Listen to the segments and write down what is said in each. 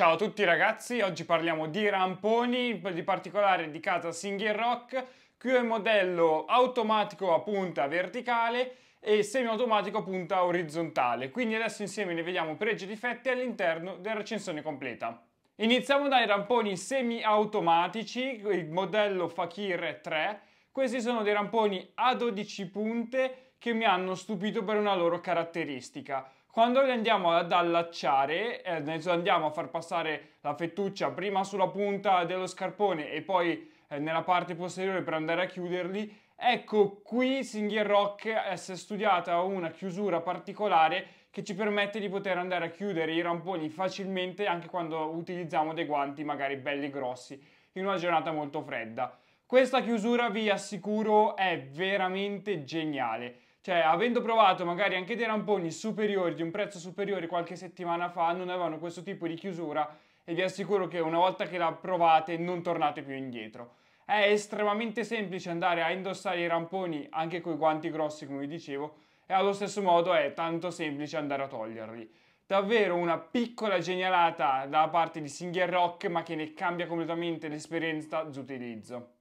Ciao a tutti ragazzi, oggi parliamo di ramponi, di particolare di casa Singer Rock, qui è il modello automatico a punta verticale e semiautomatico a punta orizzontale, quindi adesso insieme ne vediamo pregi e difetti all'interno della recensione completa. Iniziamo dai ramponi semiautomatici, il modello Fakir 3, questi sono dei ramponi a 12 punte che mi hanno stupito per una loro caratteristica. Quando li andiamo ad allacciare, eh, andiamo a far passare la fettuccia prima sulla punta dello scarpone e poi eh, nella parte posteriore per andare a chiuderli, ecco qui Singhier Rock si è studiata una chiusura particolare che ci permette di poter andare a chiudere i ramponi facilmente anche quando utilizziamo dei guanti magari belli grossi in una giornata molto fredda. Questa chiusura vi assicuro è veramente geniale. Cioè, avendo provato magari anche dei ramponi superiori, di un prezzo superiore qualche settimana fa, non avevano questo tipo di chiusura e vi assicuro che una volta che la provate non tornate più indietro. È estremamente semplice andare a indossare i ramponi anche con i guanti grossi, come vi dicevo, e allo stesso modo è tanto semplice andare a toglierli. Davvero una piccola genialata da parte di Singer Rock, ma che ne cambia completamente l'esperienza d'utilizzo.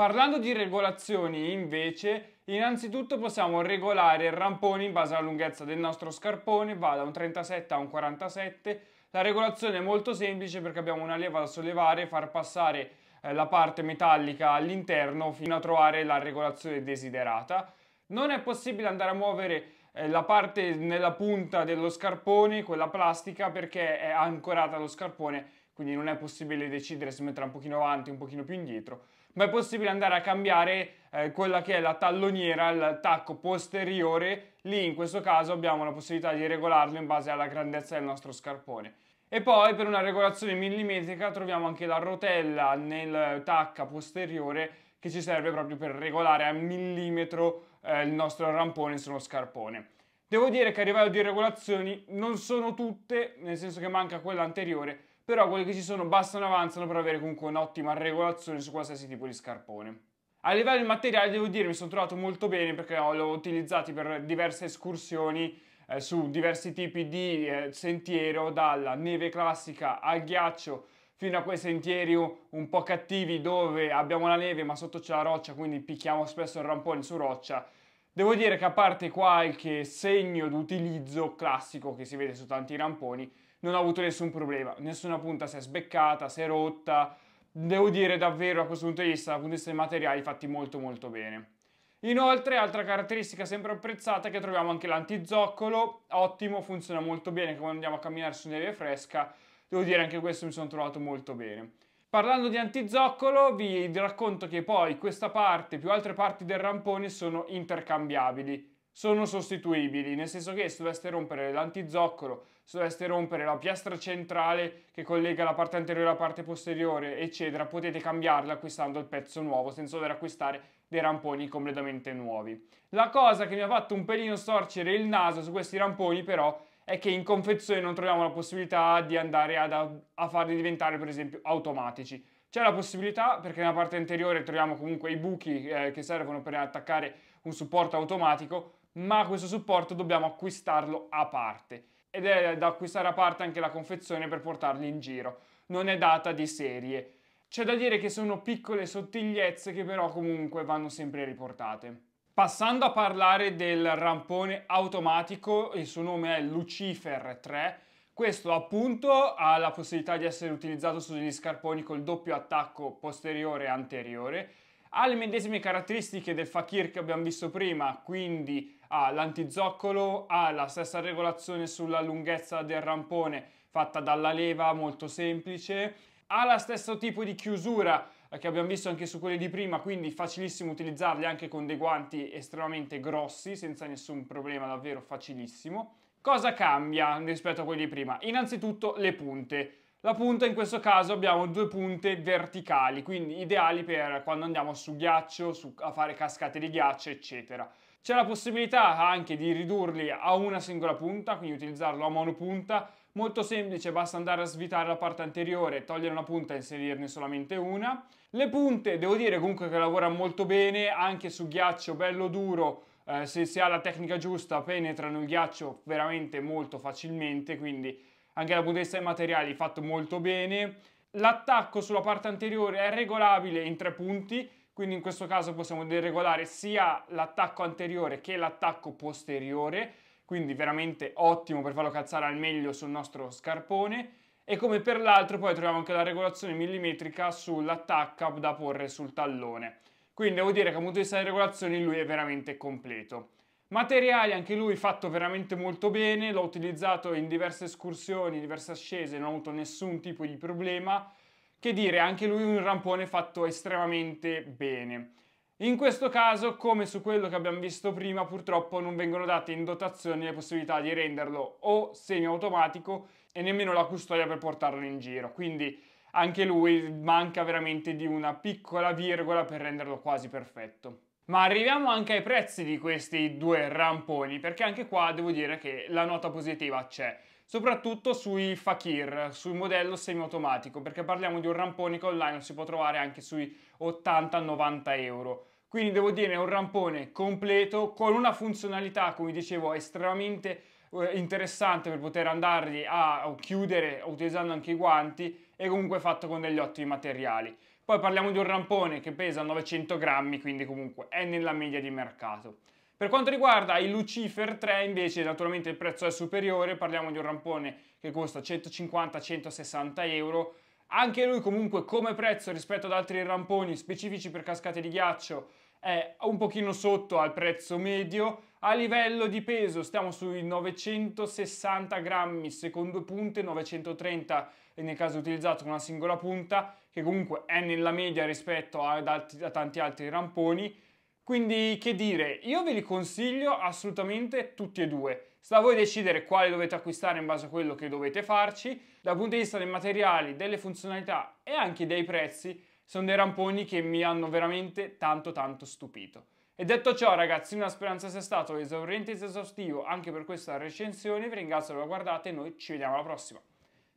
Parlando di regolazioni, invece, innanzitutto possiamo regolare il rampone in base alla lunghezza del nostro scarpone, va da un 37 a un 47. La regolazione è molto semplice perché abbiamo una leva da sollevare e far passare eh, la parte metallica all'interno fino a trovare la regolazione desiderata. Non è possibile andare a muovere eh, la parte nella punta dello scarpone, quella plastica, perché è ancorata allo scarpone quindi non è possibile decidere se mettere un pochino avanti, o un pochino più indietro, ma è possibile andare a cambiare eh, quella che è la talloniera, il tacco posteriore, lì in questo caso abbiamo la possibilità di regolarlo in base alla grandezza del nostro scarpone. E poi per una regolazione millimetrica troviamo anche la rotella nel tacca posteriore che ci serve proprio per regolare a millimetro eh, il nostro rampone sullo scarpone. Devo dire che a livello di regolazioni non sono tutte, nel senso che manca quella anteriore, però quelli che ci sono bastano e avanzano per avere comunque un'ottima regolazione su qualsiasi tipo di scarpone. A livello di materiale devo dire mi sono trovato molto bene perché l'ho utilizzati per diverse escursioni eh, su diversi tipi di eh, sentiero, dalla neve classica al ghiaccio fino a quei sentieri un po' cattivi dove abbiamo la neve ma sotto c'è la roccia quindi picchiamo spesso il rampone su roccia. Devo dire che a parte qualche segno d'utilizzo classico che si vede su tanti ramponi, non ha avuto nessun problema, nessuna punta si è sbeccata, si è rotta, devo dire davvero a questo punto di vista, dal punto di vista dei materiali, fatti molto molto bene. Inoltre, altra caratteristica sempre apprezzata è che troviamo anche l'antizoccolo, ottimo, funziona molto bene quando andiamo a camminare su neve fresca, devo dire anche questo mi sono trovato molto bene. Parlando di antizoccolo, vi racconto che poi questa parte più altre parti del rampone sono intercambiabili, sono sostituibili, nel senso che se doveste rompere l'antizoccolo, se doveste rompere la piastra centrale che collega la parte anteriore alla parte posteriore, eccetera, potete cambiarla acquistando il pezzo nuovo senza dover acquistare dei ramponi completamente nuovi. La cosa che mi ha fatto un pelino storcere il naso su questi ramponi però è che in confezione non troviamo la possibilità di andare ad, a farli diventare per esempio automatici. C'è la possibilità perché nella parte anteriore troviamo comunque i buchi eh, che servono per attaccare un supporto automatico, ma questo supporto dobbiamo acquistarlo a parte ed è da acquistare a parte anche la confezione per portarli in giro, non è data di serie. C'è da dire che sono piccole sottigliezze che però comunque vanno sempre riportate. Passando a parlare del rampone automatico, il suo nome è Lucifer 3, questo appunto ha la possibilità di essere utilizzato sugli scarponi col doppio attacco posteriore e anteriore ha le medesime caratteristiche del fakir che abbiamo visto prima, quindi ha l'antizoccolo, ha la stessa regolazione sulla lunghezza del rampone fatta dalla leva, molto semplice, ha lo stesso tipo di chiusura che abbiamo visto anche su quelli di prima, quindi facilissimo utilizzarli anche con dei guanti estremamente grossi, senza nessun problema, davvero facilissimo. Cosa cambia rispetto a quelli di prima? Innanzitutto le punte. La punta in questo caso abbiamo due punte verticali, quindi ideali per quando andiamo su ghiaccio, su, a fare cascate di ghiaccio, eccetera. C'è la possibilità anche di ridurli a una singola punta, quindi utilizzarlo a monopunta. Molto semplice, basta andare a svitare la parte anteriore, togliere una punta e inserirne solamente una. Le punte, devo dire comunque che lavorano molto bene, anche su ghiaccio bello duro, eh, se si ha la tecnica giusta penetrano il ghiaccio veramente molto facilmente, quindi anche dal punto di vista dei materiali fatto molto bene. L'attacco sulla parte anteriore è regolabile in tre punti, quindi in questo caso possiamo deregolare sia l'attacco anteriore che l'attacco posteriore, quindi veramente ottimo per farlo calzare al meglio sul nostro scarpone. E come per l'altro poi troviamo anche la regolazione millimetrica sull'attacca da porre sul tallone. Quindi devo dire che dal punto di vista delle regolazioni lui è veramente completo. Materiali anche lui fatto veramente molto bene, l'ho utilizzato in diverse escursioni, in diverse ascese, non ho avuto nessun tipo di problema. Che dire, anche lui un rampone fatto estremamente bene. In questo caso, come su quello che abbiamo visto prima, purtroppo non vengono date in dotazione le possibilità di renderlo o semi-automatico e nemmeno la custodia per portarlo in giro. Quindi anche lui manca veramente di una piccola virgola per renderlo quasi perfetto. Ma arriviamo anche ai prezzi di questi due ramponi, perché anche qua devo dire che la nota positiva c'è, soprattutto sui Fakir, sul modello semiautomatico, perché parliamo di un rampone che online si può trovare anche sui 80-90 euro. Quindi devo dire è un rampone completo con una funzionalità, come dicevo, estremamente eh, interessante per poter andarli a chiudere utilizzando anche i guanti e comunque fatto con degli ottimi materiali. Poi parliamo di un rampone che pesa 900 grammi, quindi comunque è nella media di mercato. Per quanto riguarda il Lucifer 3 invece naturalmente il prezzo è superiore, parliamo di un rampone che costa 150-160 euro, anche lui comunque come prezzo rispetto ad altri ramponi specifici per cascate di ghiaccio è un pochino sotto al prezzo medio, a livello di peso stiamo sui 960 grammi secondo punte, 930 nel caso utilizzato con una singola punta che comunque è nella media rispetto ad altri, a tanti altri ramponi. Quindi che dire, io ve li consiglio assolutamente tutti e due. Sta a voi decidere quale dovete acquistare in base a quello che dovete farci. Dal punto di vista dei materiali, delle funzionalità e anche dei prezzi, sono dei ramponi che mi hanno veramente tanto tanto stupito. E detto ciò ragazzi, una speranza sia stato esauriente ed esaustivo anche per questa recensione, vi ringrazio per aver guardato e noi ci vediamo alla prossima.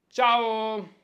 Ciao!